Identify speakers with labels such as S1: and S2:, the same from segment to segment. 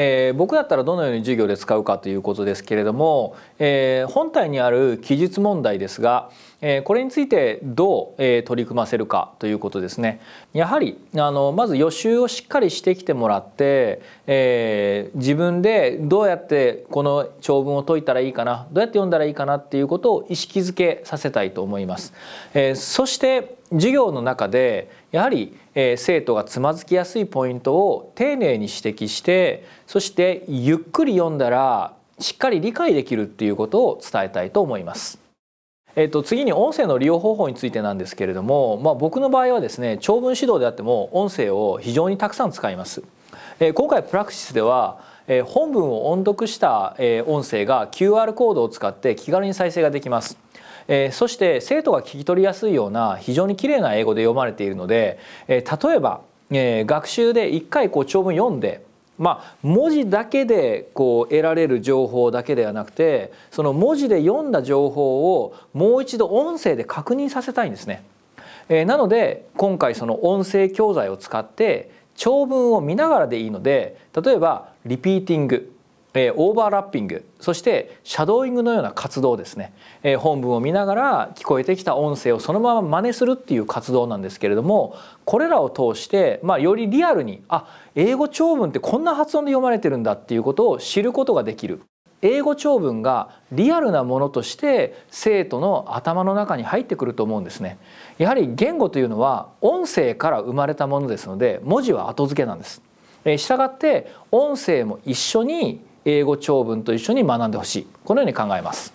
S1: えー、僕だったらどのように授業で使うかということですけれども、えー、本体にある記述問題ですが、えー、これについてどう、え取り組ませるかということですね。やはりあのまず予習をしっかりしてきてもらって、え自分でどうやってこの長文を解いたらいいかなどうやって読んだらいいかなっていうことを意識づけさせたいと思います。えそして授業の中でやはり、えー、生徒がつまずきやすいポイントを丁寧に指摘してそしてゆっくり読んだらしっかり理解できるっていうことを伝えたいと思います。えっと、と次に音声の利用方法についてなんですけれども、まあ、僕の場合はですね長文指導であっても音声を非常にたくさん使います。えー、今回プラクシスでは、えー、本文を音読した、えー、音声が QR コードを使って気軽に再生ができます。えー、そして生徒が聞き取りやすいような非常に綺麗な英語で読まれているので、えー、例えば、えー、学習で1回こう長文読んでまあ、文字だけでこう得られる情報だけではなくてその文字で読んだ情報をもう一度音声で確認させたいんですね。えー、なので今回その音声教材を使って長文を見ながらでいいので例えば「リピーティング」えー、オーバーラッピングそしてシャドーイングのような活動ですね、えー、本文を見ながら聞こえてきた音声をそのまま真似するっていう活動なんですけれどもこれらを通して、まあ、よりリアルにあ英語長文ってこんな発音で読まれてるんだっていうことを知ることができる英語長文がリアルなものとして生徒の頭の中に入ってくると思うんですねやはり言語というのは音声から生まれたものですので文字は後付けなんです、えー、したがって音声も一緒に英語長文と一緒に学んでほしいこのように考えます。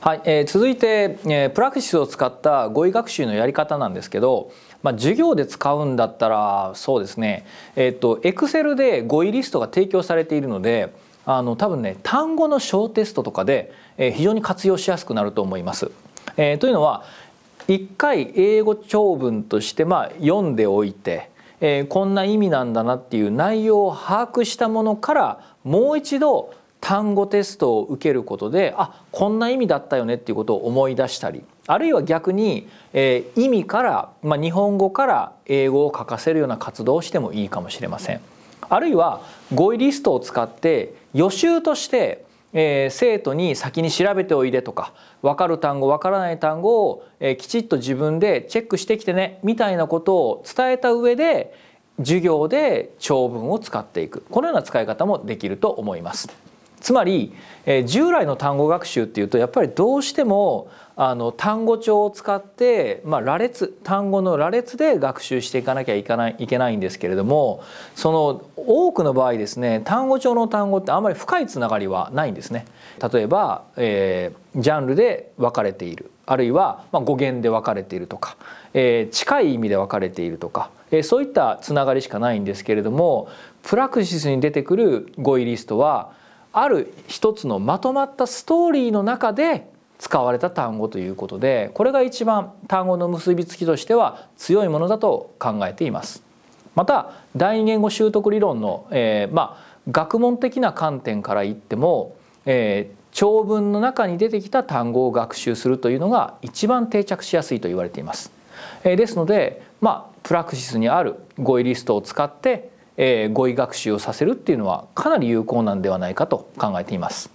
S1: はいえー、続いて、えー、プラクティスを使った語彙学習のやり方なんですけど、まあ、授業で使うんだったらそうですねえっ、ー、と Excel で語彙リストが提供されているのであの多分ね単語の小テストとかで、えー、非常に活用しやすくなると思います。えー、というのは1回英語長文として、まあ、読んでおいてえー、こんな意味なんだなっていう内容を把握したものからもう一度単語テストを受けることであこんな意味だったよねっていうことを思い出したりあるいは逆に、えー、意味から、まあ、日本語から英語を書かせるような活動をしてもいいかもしれません。あるいは語彙リストを使って予習としてえー、生徒に先に調べておいでとか分かる単語分からない単語を、えー、きちっと自分でチェックしてきてねみたいなことを伝えた上で授業で長文を使っていくこのような使い方もできると思います。つまり、えー、従来の単語学習っていうとやっぱりどうしてもあの単語帳を使って、まあ、羅列単語の羅列で学習していかなきゃいかないいけないんですけれどもその多くの場合ですね単語帳の単語ってあんまり深いつながりはないんですね。例えば、えー、ジャンルで分かれているあるいは、まあ、語源で分かれているとか、えー、近い意味で分かれているとか、えー、そういったつながりしかないんですけれどもプラクシスに出てくる語彙リストはある一つのまとまったストーリーの中で使われた単語ということでこれが一番単語の結びつきとしては強いものだと考えています。また第二言語習得理論の、えー、まあ、学問的な観点から言っても、えー、長文の中に出てきた単語を学習するというのが一番定着しやすいと言われています。えー、ですので、まあ、プラクシスにある語彙リストを使ってえー、語彙学習をさせるっていうのはかなり有効なんではないかと考えています。